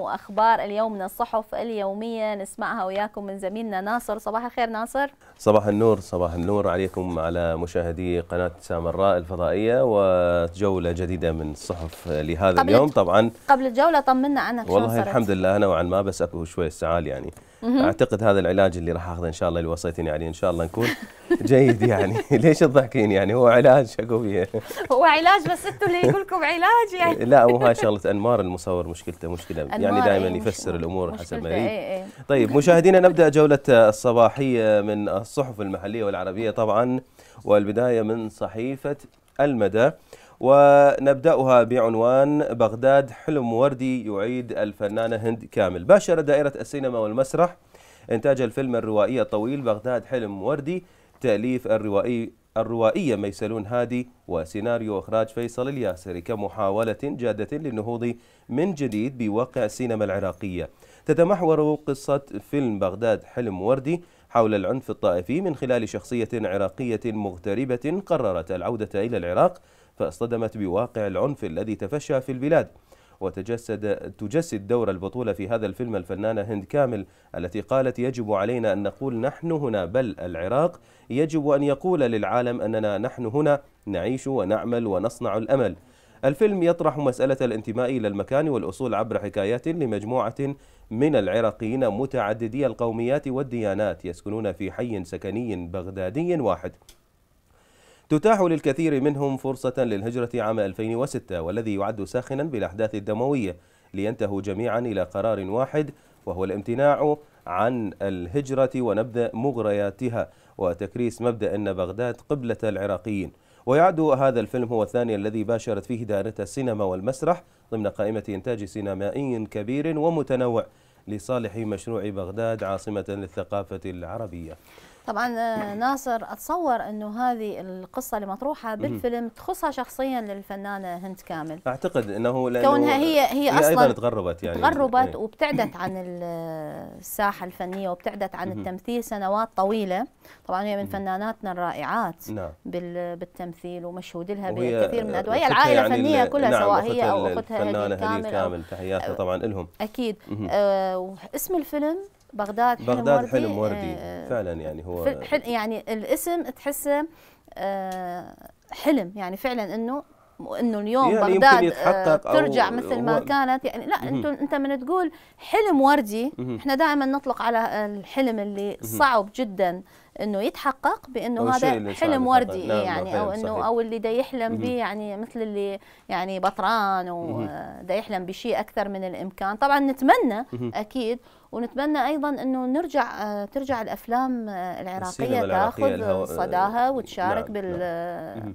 واخبار اليوم من الصحف اليوميه نسمعها وياكم من زميلنا ناصر صباح الخير ناصر صباح النور صباح النور عليكم على مشاهدي قناه سامراء الفضائيه وجوله جديده من الصحف لهذا اليوم طبعا قبل الجوله طمنا عنك والله صارت. الحمد لله نوعا ما بس اكو شويه استعال يعني اعتقد هذا العلاج اللي راح اخذه ان شاء الله اللي وصيتني عليه ان شاء الله نكون جيد يعني ليش تضحكين يعني هو علاج شكو فيه هو علاج بس انتم اللي يقول لكم علاج يعني لا مو هاي شغله انمار المصور مشكلته مشكله يعني يعني دائما إيه، يفسر الامور حسب ما يريد إيه، إيه. طيب مشاهدينا نبدا جوله الصباحيه من الصحف المحليه والعربيه طبعا والبدايه من صحيفه المدى ونبداها بعنوان بغداد حلم وردي يعيد الفنانه هند كامل باشرت دائره السينما والمسرح انتاج الفيلم الروائي الطويل بغداد حلم وردي تاليف الروائي الروائية ميسلون هادي وسيناريو إخراج فيصل الياسري كمحاولة جادة للنهوض من جديد بواقع السينما العراقية تتمحور قصة فيلم بغداد حلم وردي حول العنف الطائفي من خلال شخصية عراقية مغتربة قررت العودة إلى العراق فاصطدمت بواقع العنف الذي تفشى في البلاد وتجسد تجسد دور البطولة في هذا الفيلم الفنانة هند كامل التي قالت يجب علينا أن نقول نحن هنا بل العراق يجب أن يقول للعالم أننا نحن هنا نعيش ونعمل ونصنع الأمل الفيلم يطرح مسألة الانتماء إلى المكان والأصول عبر حكايات لمجموعة من العراقيين متعددي القوميات والديانات يسكنون في حي سكني بغدادي واحد تتاح للكثير منهم فرصة للهجرة عام 2006 والذي يعد ساخنا بالأحداث الدموية لينتهوا جميعا إلى قرار واحد وهو الامتناع عن الهجرة ونبذ مغرياتها وتكريس مبدأ أن بغداد قبلة العراقيين ويعد هذا الفيلم هو الثاني الذي باشرت فيه دائرة السينما والمسرح ضمن قائمة إنتاج سينمائي كبير ومتنوع لصالح مشروع بغداد عاصمة للثقافة العربية طبعا آه، ناصر اتصور انه هذه القصه اللي مطروحه بالفيلم تخصها شخصيا للفنانه هند كامل اعتقد انه لأنه كونها هي هي اصلا ايضا تغربت يعني تغربت إيه. وابتعدت عن الساحه الفنيه وابتعدت عن التمثيل سنوات طويله طبعا هي من فناناتنا الرائعات نعم. بالتمثيل ومشهود لها بكثير من الادوار هي العائله يعني الفنيه كلها نعم سواء هي او اختها هند كامل, كامل تحياتنا طبعا لهم اكيد آه، واسم الفيلم بغداد حلم بغداد وردي حلم وردي آه, آه، فعلا يعني هو يعني الاسم تحسه آه حلم يعني فعلا انه انه اليوم يعني بغداد يتحقق آه، ترجع مثل ما كانت يعني لا انت انت من تقول حلم وردي احنا دائما نطلق على الحلم اللي صعب جدا انه يتحقق بانه هذا حلم وردي نعم, نعم، يعني او انه او اللي دا يحلم به يعني مثل اللي يعني بطران ودا يحلم بشيء اكثر من الامكان طبعا نتمنى اكيد ونتمنى ايضا انه نرجع آه، ترجع الافلام آه، العراقيه تاخذ صداها وتشارك نعم بال نعم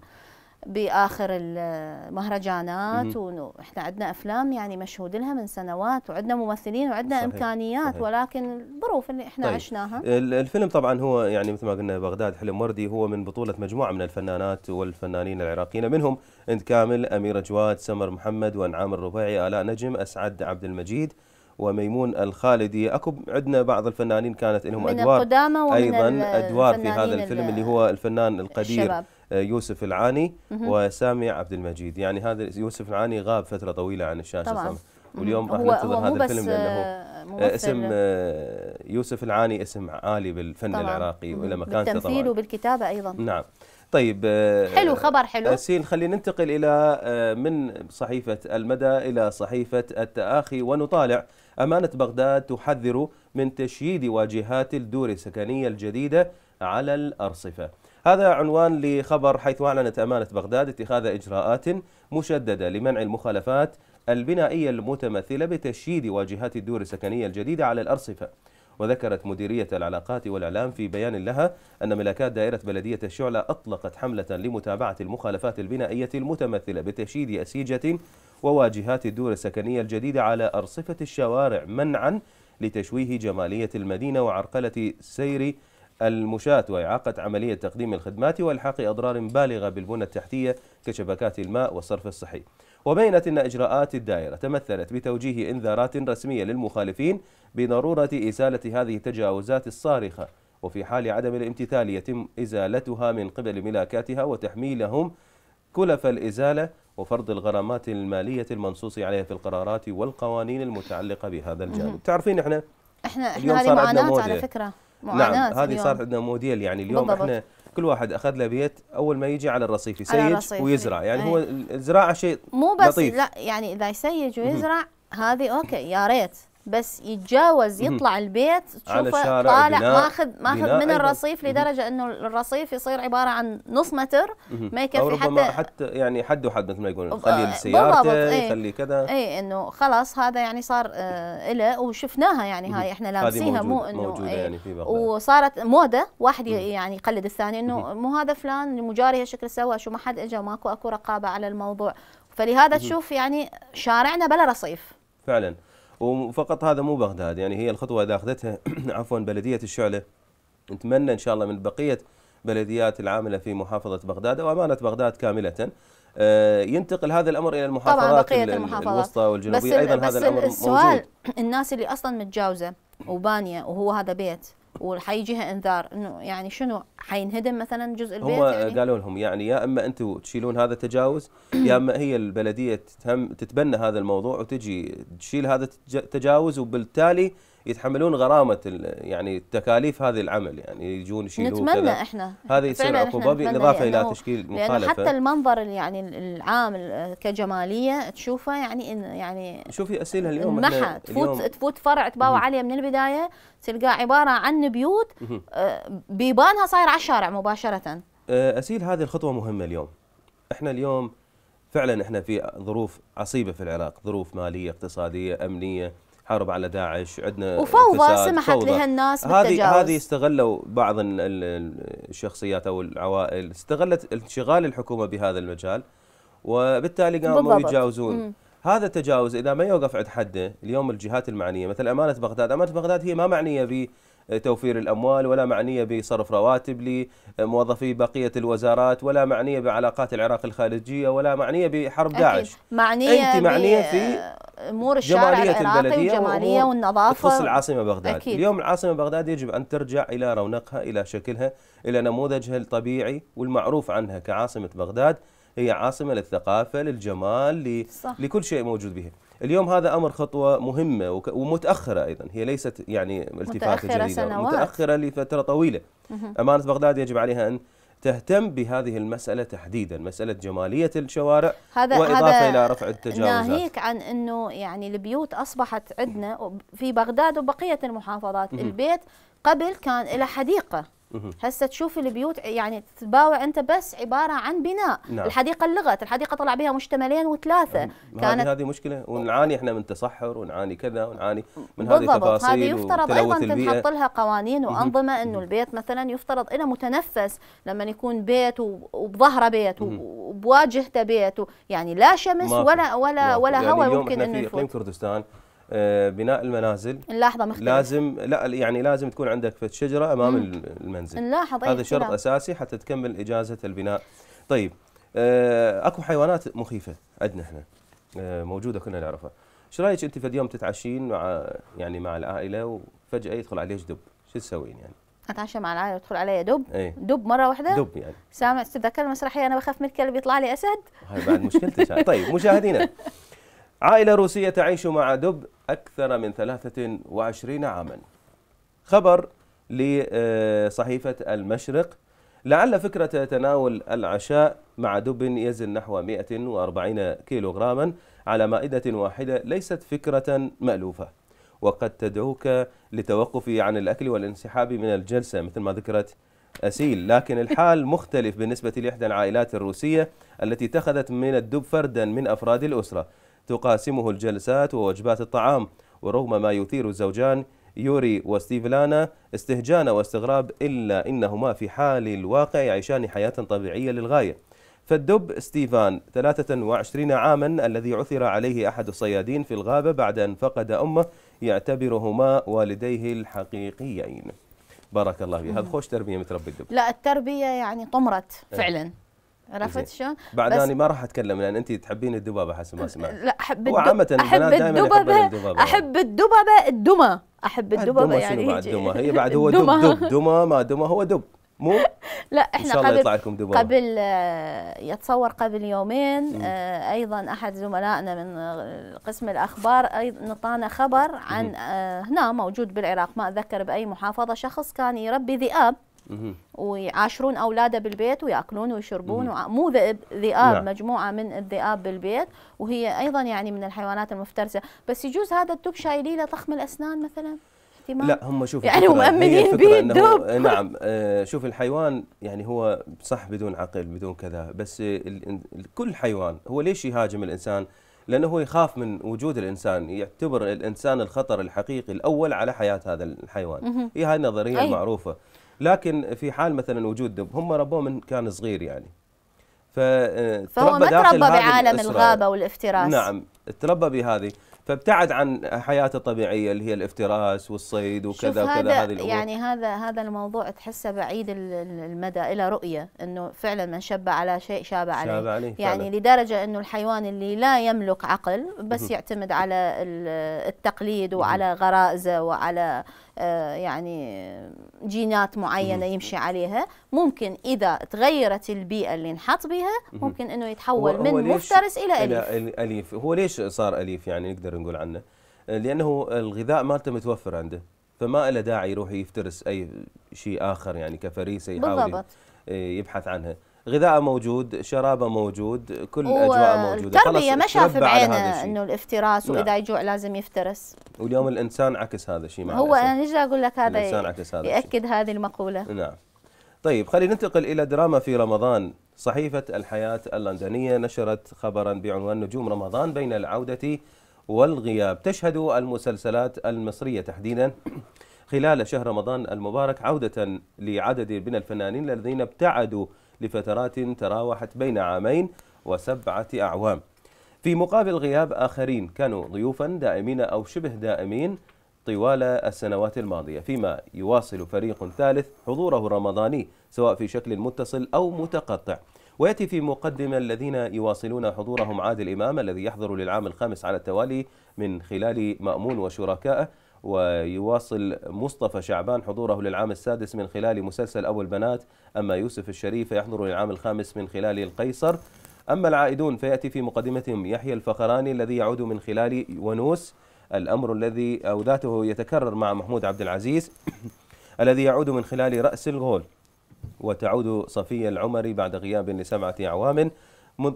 باخر المهرجانات واحنا عندنا افلام يعني مشهود لها من سنوات وعندنا ممثلين وعندنا صحيح. امكانيات صحيح. ولكن الظروف اللي احنا طيب. عشناها الفيلم طبعا هو يعني مثل ما قلنا بغداد حلم وردي هو من بطوله مجموعه من الفنانات والفنانين العراقيين منهم انت كامل اميره جواد سمر محمد وانعام الربيعي الاء نجم اسعد عبد المجيد وميمون الخالدي اكو عندنا بعض الفنانين كانت لهم ادوار القدامى ايضا ادوار في هذا الفيلم اللي هو الفنان القدير الشباب. آه، يوسف العاني وسامي عبد المجيد يعني هذا يوسف العاني غاب فتره طويله عن الشاشه طبعا. واليوم راح ننتظر هذا الفيلم لانه آه، آه، اسم يوسف العاني اسم عالي بالفن العراقي والى مكانته طبعا بالتمثيل وبالكتابه ايضا نعم طيب آه، حلو خبر حلو سين خلينا ننتقل الى آه، من صحيفه المدى الى صحيفه التآخي ونطالع امانه بغداد تحذر من تشييد واجهات الدور السكنيه الجديده على الارصفه. هذا عنوان لخبر حيث اعلنت امانه بغداد اتخاذ اجراءات مشدده لمنع المخالفات البنائيه المتمثله بتشييد واجهات الدور السكنيه الجديده على الارصفه. وذكرت مديرية العلاقات والإعلام في بيان لها أن ملاكات دائرة بلدية الشعلة أطلقت حملة لمتابعة المخالفات البنائية المتمثلة بتشييد أسيجة وواجهات الدور السكنية الجديدة على أرصفة الشوارع منعا لتشويه جمالية المدينة وعرقلة سير المشاة وإعاقة عملية تقديم الخدمات والحاق أضرار بالغة بالبنى التحتية كشبكات الماء والصرف الصحي وبينت أن إجراءات الدائرة تمثلت بتوجيه إنذارات رسمية للمخالفين بضرورة إزالة هذه التجاوزات الصارخة وفي حال عدم الامتثال يتم إزالتها من قبل ملاكاتها وتحميلهم كلف الإزالة وفرض الغرامات المالية المنصوص عليها في القرارات والقوانين المتعلقة بهذا الجانب تعرفين احنا احنا احنا هذه معاناة على فكرة نعم، معاناة نعم هذه صارت عندنا موديل يعني اليوم بالضبط. احنا كل واحد اخذ له بيت اول ما يجي على الرصيف يسيج على الرصيف. ويزرع يعني هو الزراعه شيء مو بس لطيف. لا يعني اذا يسيج ويزرع هذه اوكي يا ريت بس يتجاوز يطلع البيت تشوفه طالع ماخذ ماخذ من الرصيف لدرجه انه الرصيف يصير عباره عن نص متر ما يكفي حتى حتى يعني حد وحد مثل ما يقولون خلي آه، سيارته إيه. خلي كذا اي انه خلاص هذا يعني صار آه، له وشفناها يعني هاي احنا لامسيها مو انه إيه. يعني في بغداد وصارت موده واحد يعني يقلد الثاني انه مو هذا فلان مجاري هالشكل سوى شو ما حد اجى ماكو اكو رقابه على الموضوع فلهذا تشوف يعني شارعنا بلا رصيف فعلا وفقط هذا مو بغداد يعني هي الخطوه اذا اخذتها عفوا بلديه الشعله نتمنى ان شاء الله من بقيه بلديات العامله في محافظه بغداد وامانه بغداد كامله آه، ينتقل هذا الامر الى المحافظات طبعا بقيه المحافظات الوسطى والجنوبيه بس ايضا بس هذا الامر السؤال موجود. الناس اللي اصلا متجاوزه وبانيه وهو هذا بيت وحيجيها انذار انه يعني شنو حينهدم مثلا جزء البيت هم يعني؟ قالوا لهم يعني يا اما انتم تشيلون هذا التجاوز يا اما هي البلديه تتبنى هذا الموضوع وتجي تشيل هذا التجاوز وبالتالي يتحملون غرامه يعني تكاليف هذه العمل يعني يجون يشيلون نتمنى كذا. احنا هذا يصير عقوبه بالاضافه الى تشكيل مخالفه حتى المنظر يعني العام كجماليه تشوفه يعني إن يعني شوفي اسئله اليوم محا تفوت تفوت فرع تباوع عليه من البدايه تلقاه عباره عن بيوت آه، بيبانها صاير على الشارع مباشره آه، اسيل هذه الخطوه مهمه اليوم احنا اليوم فعلا احنا في ظروف عصيبه في العراق ظروف ماليه اقتصاديه امنيه حرب على داعش عندنا وفوضى سمحت فوضى. لها الناس بالتجاوز هذه هذه استغلوا بعض الشخصيات او العوائل استغلت انشغال الحكومه بهذا المجال وبالتالي قاموا يتجاوزون هذا التجاوز اذا ما يوقف عند حده اليوم الجهات المعنيه مثل امانه بغداد امانه بغداد هي ما معنيه توفير الأموال ولا معنية بصرف رواتب لموظفي بقية الوزارات ولا معنية بعلاقات العراق الخارجية ولا معنية بحرب داعش معنية أنت معنية في أمور الشارع جمالية البلدية والجمالية والنظافة تخص العاصمة بغداد أكيد. اليوم العاصمة بغداد يجب أن ترجع إلى رونقها إلى شكلها إلى نموذجها الطبيعي والمعروف عنها كعاصمة بغداد هي عاصمة للثقافة للجمال صح. لكل شيء موجود بها اليوم هذا امر خطوه مهمه ومتاخره ايضا هي ليست يعني التفاته متأخرة جديده سنوات. متاخره لفتره طويله امانه بغداد يجب عليها ان تهتم بهذه المسألة تحديدا مسألة جمالية الشوارع هذا وإضافة هذا إلى رفع التجاوزات ناهيك عن أنه يعني البيوت أصبحت عندنا في بغداد وبقية المحافظات البيت قبل كان إلى حديقة هسه تشوف البيوت يعني تتباوع انت بس عباره عن بناء نعم. الحديقه اللغت الحديقه طلع بها مشتملين وثلاثه نعم. كانت هذه مشكله ونعاني احنا من تصحر ونعاني كذا ونعاني من هذه التفاصيل هذه يفترض ايضا تنحط لها قوانين وانظمه انه البيت مثلا يفترض له متنفس لما يكون بيت وبظهره بيت وبواجهته بيت يعني لا شمس ولا ولا ولا يعني هواء ممكن انه يفوت في كردستان آه، بناء المنازل نلاحظه مختلف لازم لا يعني لازم تكون عندك فت شجره امام مم. المنزل نلاحظ إيه، هذا شرط كلام. اساسي حتى تكمل اجازه البناء طيب آه، اكو حيوانات مخيفه عندنا احنا آه، موجوده كنا نعرفها ايش رايك انت في اليوم تتعشين مع يعني مع العائله وفجاه يدخل عليك دب شو تسوين يعني اتعشى مع العائله يدخل علي دب ايه؟ دب مره واحده دب يعني سامع تتذكر المسرحيه انا بخاف من الكلب يطلع لي اسد هاي بعد مشكلتك طيب مشاهدينا عائلة روسية تعيش مع دب أكثر من 23 عاما خبر لصحيفة المشرق لعل فكرة تناول العشاء مع دب يزن نحو 140 كيلوغراما على مائدة واحدة ليست فكرة مألوفة وقد تدعوك للتوقف عن الأكل والانسحاب من الجلسة مثل ما ذكرت أسيل لكن الحال مختلف بالنسبة لإحدى العائلات الروسية التي اتخذت من الدب فردا من أفراد الأسرة تقاسمه الجلسات ووجبات الطعام ورغم ما يثير الزوجان يوري وستيفلانا استهجان واستغراب إلا إنهما في حال الواقع يعيشان حياة طبيعية للغاية فالدب ستيفان 23 عاما الذي عثر عليه أحد الصيادين في الغابة بعد أن فقد أمه يعتبرهما والديه الحقيقيين بارك الله فيك هذا خوش تربية متربي الدب لا التربية يعني طمرت فعلا عرفت شلون؟ بعد انا ما راح اتكلم لان انت تحبين الذبابه حسب ما سمعت لا احب الدببه وعامه احب الدببه احب الدببه الدمى احب الدببه يعني شنو بعد الدمى هي بعد هو دب دب دمى ما دمى هو دب مو لا احنا إن شاء الله قبل يطلع لكم دبابة. قبل آه، يتصور قبل يومين آه، ايضا احد زملائنا من آه، قسم الاخبار ايضا نطانا خبر عن هنا موجود بالعراق ما اتذكر باي محافظه شخص كان يربي ذئاب ويعاشرون اولاده بالبيت وياكلون ويشربون مو ذئب ذئاب نعم. مجموعه من الذئاب بالبيت وهي ايضا يعني من الحيوانات المفترسه بس يجوز هذا الدب شايلي له طخم الاسنان مثلا احتمال لا هم شوف يعني مؤمنين به إيه، نعم آه، شوف الحيوان يعني هو صح بدون عقل بدون كذا بس كل حيوان هو ليش يهاجم الانسان لانه هو يخاف من وجود الانسان يعتبر الانسان الخطر الحقيقي الاول على حياه هذا الحيوان هي هاي النظريه المعروفه لكن في حال مثلا وجود دب هم ربوه من كان صغير يعني آه، فهو ما تربى بعالم الغابه والافتراس نعم تربى بهذه فابتعد عن حياته الطبيعيه اللي هي الافتراس والصيد وكذا وكذا هذا هذه الامور يعني هذا هذا الموضوع تحسه بعيد المدى الى رؤيه انه فعلا من شب على شيء شاب عليه, شاب عليه يعني فعلا. لدرجه انه الحيوان اللي لا يملك عقل بس يعتمد على التقليد وعلى غرائزه وعلى آه، يعني جينات معينه يمشي عليها ممكن اذا تغيرت البيئه اللي انحط بها ممكن انه يتحول من مفترس الى اليف اليف هو ليش صار اليف يعني نقدر نقول عنه آه، لانه الغذاء مالته متوفر عنده فما له داعي يروح يفترس اي شيء اخر يعني كفريسه يحاول بالضبط. يبحث عنها غذاء موجود شرابه موجود كل اجواء موجوده التربيه ما شاف بعينه انه الافتراس واذا نعم. يجوع لازم يفترس واليوم الانسان عكس هذا الشيء هو انا ايش اقول لك هذا الانسان عكس هذا ياكد هذه المقوله نعم طيب خلينا ننتقل الى دراما في رمضان صحيفه الحياه اللندنيه نشرت خبرا بعنوان نجوم رمضان بين العوده والغياب تشهد المسلسلات المصريه تحديدا خلال شهر رمضان المبارك عودة لعدد من الفنانين الذين ابتعدوا لفترات تراوحت بين عامين وسبعة أعوام في مقابل غياب آخرين كانوا ضيوفا دائمين أو شبه دائمين طوال السنوات الماضية فيما يواصل فريق ثالث حضوره الرمضاني سواء في شكل متصل أو متقطع ويأتي في مقدمة الذين يواصلون حضورهم عادل إمام الذي يحضر للعام الخامس على التوالي من خلال مأمون وشركائه ويواصل مصطفى شعبان حضوره للعام السادس من خلال مسلسل أبو البنات أما يوسف الشريف يحضر للعام الخامس من خلال القيصر أما العائدون فيأتي في مقدمتهم يحيى الفخراني الذي يعود من خلال ونوس الأمر الذي أو ذاته يتكرر مع محمود عبد العزيز الذي يعود من خلال رأس الغول وتعود صفية العمري بعد غياب لسبعة أعوام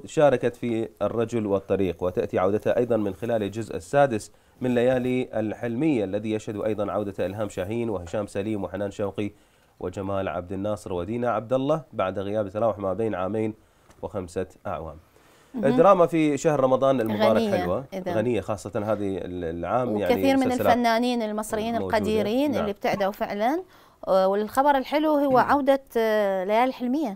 شاركت في الرجل والطريق وتأتي عودتها أيضا من خلال الجزء السادس من ليالي الحلمية الذي يشهد أيضا عودة إلهام شاهين وهشام سليم وحنان شوقي وجمال عبد الناصر ودينا عبد الله بعد غياب تراوح ما بين عامين وخمسة أعوام الدراما في شهر رمضان المبارك غنية حلوة إذن. غنية خاصة هذه العام يعني وكثير يعني من الفنانين المصريين موجودة. القديرين نعم. اللي ابتعدوا فعلا آه، والخبر الحلو هو عودة آه، ليالي الحلمية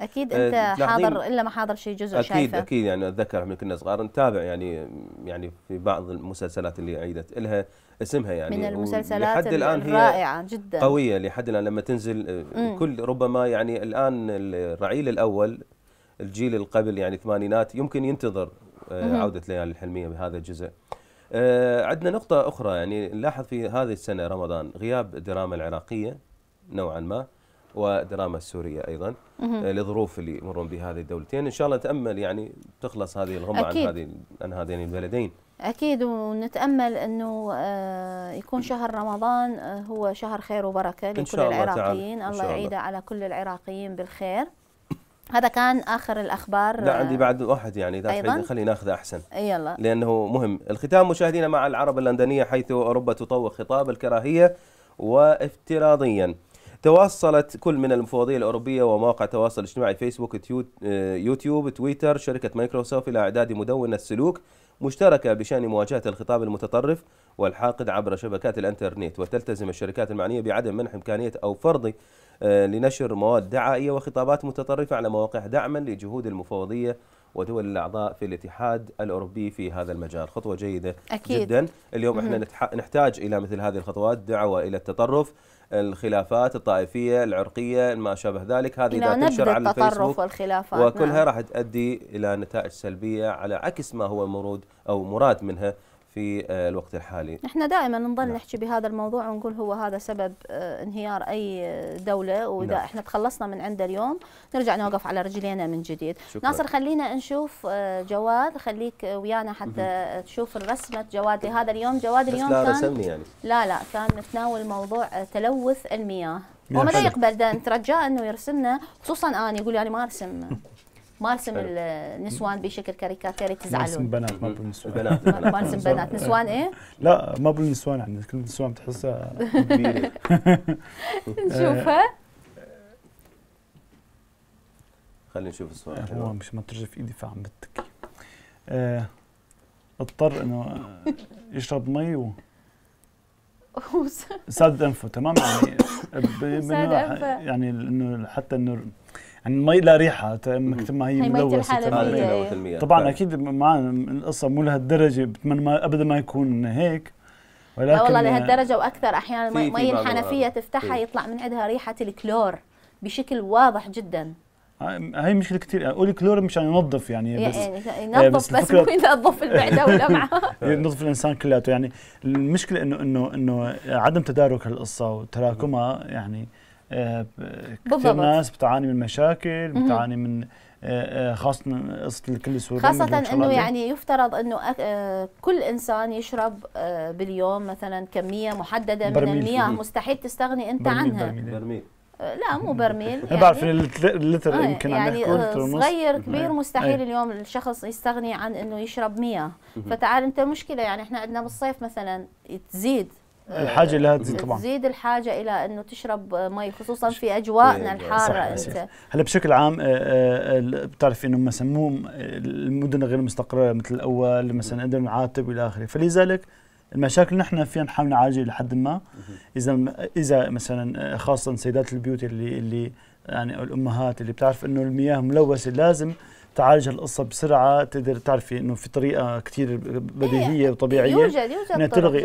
اكيد آه، انت حاضر الا ما حاضر شيء جزء اكيد شايفه اكيد يعني اتذكر من كنا صغار نتابع يعني يعني في بعض المسلسلات اللي عيدت لها اسمها يعني من المسلسلات لحد الان هي رائعه جدا قويه لحد الان لما تنزل آه، كل ربما يعني الان الرعيل الاول الجيل القبل يعني ثمانينات يمكن ينتظر آه، عوده ليالي الحلميه بهذا الجزء عندنا نقطة أخرى يعني نلاحظ في هذه السنة رمضان غياب الدراما العراقية نوعا ما ودراما السورية أيضا آه، لظروف اللي يمرون بها هذه الدولتين إن شاء الله نتأمل يعني تخلص هذه الغمة عن هذه عن هذين البلدين أكيد ونتأمل أنه آه، يكون شهر رمضان آه، هو شهر خير وبركة لكل العراقيين الله, الله يعيده على كل العراقيين بالخير هذا كان اخر الاخبار لا عندي بعد واحد يعني اذا أيضا؟ خلينا ناخذه احسن إيه، يلا لانه مهم الختام مشاهدينا مع العرب اللندنيه حيث اوروبا تطوق خطاب الكراهيه وافتراضيا توصلت كل من المفوضية الأوروبية ومواقع التواصل الاجتماعي فيسبوك آه، يوتيوب تويتر شركة مايكروسوفت إلى إعداد مدونة السلوك مشتركة بشأن مواجهة الخطاب المتطرف والحاقد عبر شبكات الانترنت وتلتزم الشركات المعنية بعدم منح إمكانية أو فرض آه، لنشر مواد دعائية وخطابات متطرفة على مواقع دعما لجهود المفوضية ودول الأعضاء في الاتحاد الأوروبي في هذا المجال خطوة جيدة أكيد. جدا اليوم احنا نحتاج إلى مثل هذه الخطوات دعوة إلى التطرف الخلافات الطائفيه العرقيه ما شابه ذلك هذه اذا تنشر على الفيسبوك والخلافات وكلها نعم. راح تؤدي الى نتائج سلبيه على عكس ما هو مرود او مراد منها في آه، الوقت الحالي احنا دائما نظل نعم. نحكي بهذا الموضوع ونقول هو هذا سبب آه، انهيار اي آه، دوله واذا نعم. احنا تخلصنا من عنده اليوم نرجع نوقف على رجلينا من جديد شكرا. ناصر خلينا نشوف جواد خليك ويانا حتى تشوف الرسمه جواد لهذا اليوم جواد اليوم لا كان يعني. لا لا كان متناول موضوع تلوث المياه وما يقبل ده رجاء انه يرسمنا خصوصا انا يقول لي يعني انا ما ارسم مارسم النسوان بشكل كاريكاتيري تزعلون مارسم بنات ما بالنسوان بنات مارسم بنات نسوان نعم. ايه؟ لا ما بالنسوان عندنا كل نسوان بتحسها كبيره نشوفها خلينا نشوف الصورة آه، هو مش ترجع في ايدي فعم بتكي آه، اضطر انه يشرب مي و سد انفه تمام يعني يعني انه حتى انه يعني المي لا ريحه مثل ما هي, هي ملوثه طبعا اكيد مع القصه مو لهالدرجه بتمنى ما ابدا ما يكون هيك ولكن لا والله لهالدرجه واكثر احيانا في مي الحنفيه تفتحها إيه. يطلع من عندها ريحه الكلور بشكل واضح جدا هاي مشكلة كثير قول يعني كلور مشان ينظف يعني بس يعني إيه، ينظف بس, بس ينظف المعدة والامعاء ينظف الانسان كلياته يعني المشكلة انه انه انه عدم تدارك هالقصة وتراكمها يعني آه، كثير بالضبط. ناس بتعاني من مشاكل بتعاني من آه، آه، خاصة قصة الكل السوري خاصة انه يعني يفترض انه كل انسان يشرب باليوم مثلا كمية محددة من المياه مستحيل تستغني انت برميل عنها برميل, برميل. لا مو برميل يعني بعرف اللتر آه يمكن يعني صغير كبير مستحيل آه. اليوم الشخص يستغني عن انه يشرب مياه فتعال انت المشكله يعني احنا عندنا بالصيف مثلا تزيد آه، الحاجه لها تزيد طبعا تزيد الحاجه الى انه تشرب آه، مي خصوصا في اجواءنا الحاره انت هلا بشكل عام آه، بتعرف انه مثلا مو المدن غير مستقره مثل الاول مثلا عندنا عاتب الى اخره فلذلك المشاكل نحن فيها نحاول نعالجها لحد ما اذا اذا مثلا خاصه سيدات البيوت اللي اللي يعني الامهات اللي بتعرف انه المياه ملوثه لازم تعالج هالقصه بسرعه تقدر تعرفي انه في طريقه كثير بديهيه إيه، وطبيعيه يوجد يوجد انها تلغي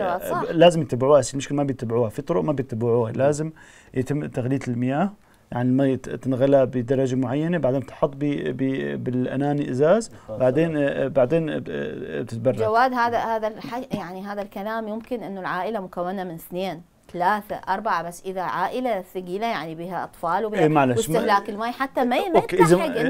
لازم يتبعوها المشكله ما بيتبعوها في طرق ما بيتبعوها لازم يتم تغليه المياه يعني المي تنغلى بدرجه معينه بعدين تحط بي بي بالاناني ازاز بعدين آه، بعدين آه، بتتبرد جواد هذا هذا يعني هذا الكلام يمكن انه العائله مكونه من اثنين ثلاثة أربعة بس إذا عائلة ثقيلة يعني بها أطفال وبها إيه واستهلاك الماء حتى ما أوكي إذا إيه،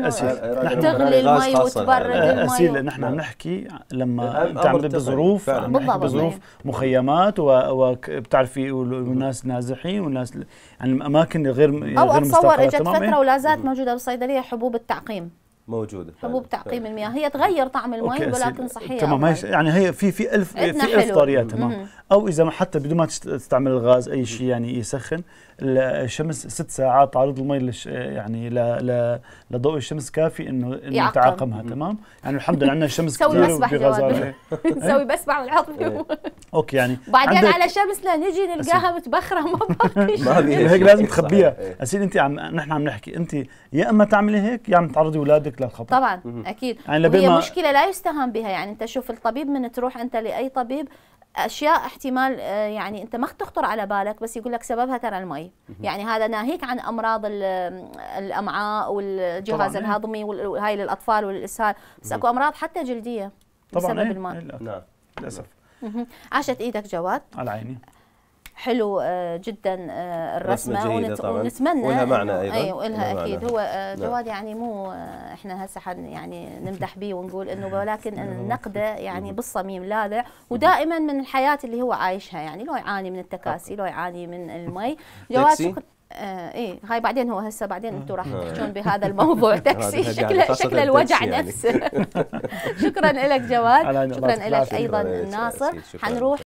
نحن تغلي الماء وتبرد الماء إيه، إيه، أسيل نحن عم نحكي لما أنت عم بظروف بظروف مخيمات وبتعرفي والناس نازحين والناس يعني أماكن غير أو أتصور إجت فترة ولا زالت موجودة بالصيدلية حبوب التعقيم موجوده حبوب طيب، تعقيم طيب. المياه هي تغير طعم المي ولكن صحيه تمام هي طيب. يعني هي في في الف في الف طريقه تمام او اذا ما حتى بدون ما تستعمل الغاز اي شيء يعني يسخن الشمس ست ساعات تعرض المي لش يعني ل ل لضوء الشمس كافي انه انه تعاقمها تمام يعني الحمد لله عندنا شمس كثير وفي غازات نسوي بس بعد العظم اوكي يعني بعدين على شمسنا نجي نلقاها متبخره ما باقي هيك لازم تخبيها اصير انت عم نحن عم نحكي انت يا اما تعملي هيك يا عم تعرضي اولادك تدرك خطا طبعا اكيد يعني وهي مشكله لا يستهان بها يعني انت شوف الطبيب من تروح انت لاي طبيب اشياء احتمال آه، يعني انت ما تخطر على بالك بس يقول لك سببها ترى المي يعني هذا ناهيك عن امراض الامعاء والجهاز إيه. الهضمي وهاي للاطفال والاسهال بس اكو امراض حتى جلديه طبعا بسبب إيه. الماء إيه، نعم للاسف عاشت ايدك جواد على عيني حلو آه، جدا آه، الرسمه ونت... ونتمنى ولها معنى ايضا اي أيوة، ولها اكيد معنى. هو آه، نعم. جواد يعني مو احنا هسه يعني نمدح به ونقول انه نعم. ولكن نعم. نقده يعني بالصميم لاذع ودائما من الحياه اللي هو عايشها يعني لو يعاني من التكاسي لو يعاني من المي جواد آه ايه هاي بعدين هو هسه بعدين انتم راح تحكون بهذا الموضوع تاكسي شكله يعني شكله الوجع يعني. نفسه شكرا لك جواد شكرا لك ايضا ناصر حنروح